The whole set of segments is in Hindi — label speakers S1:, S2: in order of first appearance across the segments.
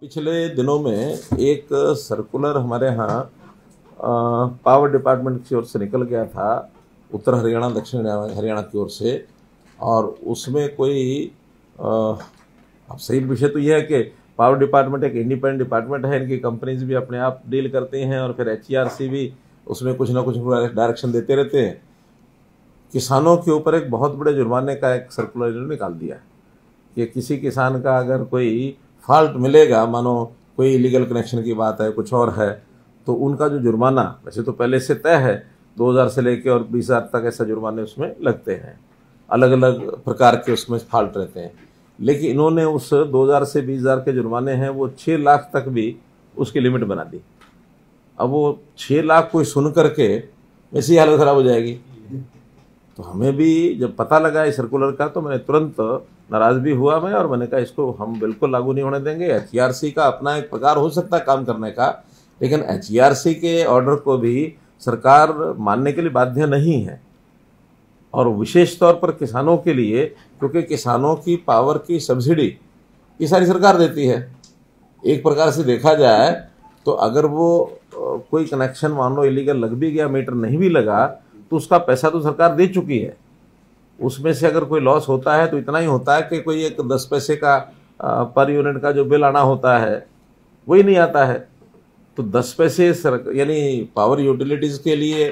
S1: पिछले दिनों में एक सर्कुलर हमारे यहाँ पावर डिपार्टमेंट की ओर से निकल गया था उत्तर हरियाणा दक्षिण हरियाणा की ओर से और उसमें कोई अब सही विषय तो यह है कि पावर डिपार्टमेंट एक इंडिपेंडेंट डिपार्टमेंट है इनकी कंपनीज भी अपने आप डील करती हैं और फिर एच e भी उसमें कुछ ना कुछ डायरेक्शन देते रहते हैं किसानों के ऊपर एक बहुत बड़े जुर्माने का एक सर्कुलर निकाल दिया कि किसी किसान का अगर कोई फॉल्ट मिलेगा मानो कोई इलीगल कनेक्शन की बात है कुछ और है तो उनका जो जुर्माना वैसे तो पहले से तय है 2000 से लेकर और 20000 तक ऐसा जुर्माने उसमें लगते हैं अलग अलग प्रकार के उसमें फॉल्ट रहते हैं लेकिन इन्होंने उस 2000 से 20000 के जुर्माने हैं वो 6 लाख तक भी उसकी लिमिट बना दी अब वो 6 लाख कोई सुन करके वैसी हालत ख़राब हो जाएगी तो हमें भी जब पता लगा इस सर्कुलर का तो मैंने तुरंत नाराज भी हुआ मैं और मैंने कहा इसको हम बिल्कुल लागू नहीं होने देंगे एच e का अपना एक प्रकार हो सकता है काम करने का लेकिन एच e के ऑर्डर को भी सरकार मानने के लिए बाध्य नहीं है और विशेष तौर पर किसानों के लिए क्योंकि किसानों की पावर की सब्सिडी ये सारी सरकार देती है एक प्रकार से देखा जाए तो अगर वो कोई कनेक्शन मान लो इलीगल लग भी गया मीटर नहीं भी लगा तो उसका पैसा तो सरकार दे चुकी है उसमें से अगर कोई लॉस होता है तो इतना ही होता है कि कोई एक दस पैसे का पर यूनिट का जो बिल आना होता है वही नहीं आता है तो दस पैसे यानी पावर यूटिलिटीज़ के लिए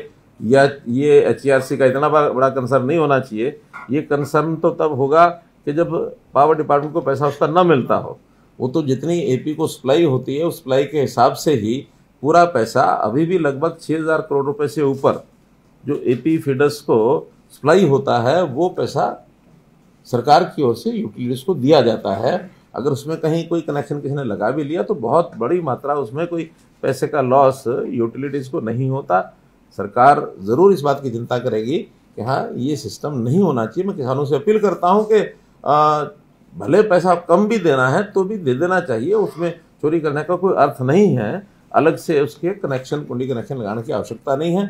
S1: या ये एच e का इतना बड़ा कंसर्न नहीं होना चाहिए ये कंसर्न तो तब होगा कि जब पावर डिपार्टमेंट को पैसा उसका ना मिलता हो वो तो जितनी एपी को सप्लाई होती है उस सप्लाई के हिसाब से ही पूरा पैसा अभी भी लगभग छः हज़ार करोड़ रुपए से ऊपर जो एपी फीडर्स को सप्लाई होता है वो पैसा सरकार की ओर से यूटिलिटीज को दिया जाता है अगर उसमें कहीं कोई कनेक्शन किसी ने लगा भी लिया तो बहुत बड़ी मात्रा उसमें कोई पैसे का लॉस यूटिलिटीज़ को नहीं होता सरकार ज़रूर इस बात की चिंता करेगी कि हाँ ये सिस्टम नहीं होना चाहिए मैं किसानों से अपील करता हूँ कि भले पैसा कम भी देना है तो भी दे देना चाहिए उसमें चोरी करने का कोई अर्थ नहीं है अलग से उसके कनेक्शन कुंडी कनेक्शन लगाने की आवश्यकता नहीं है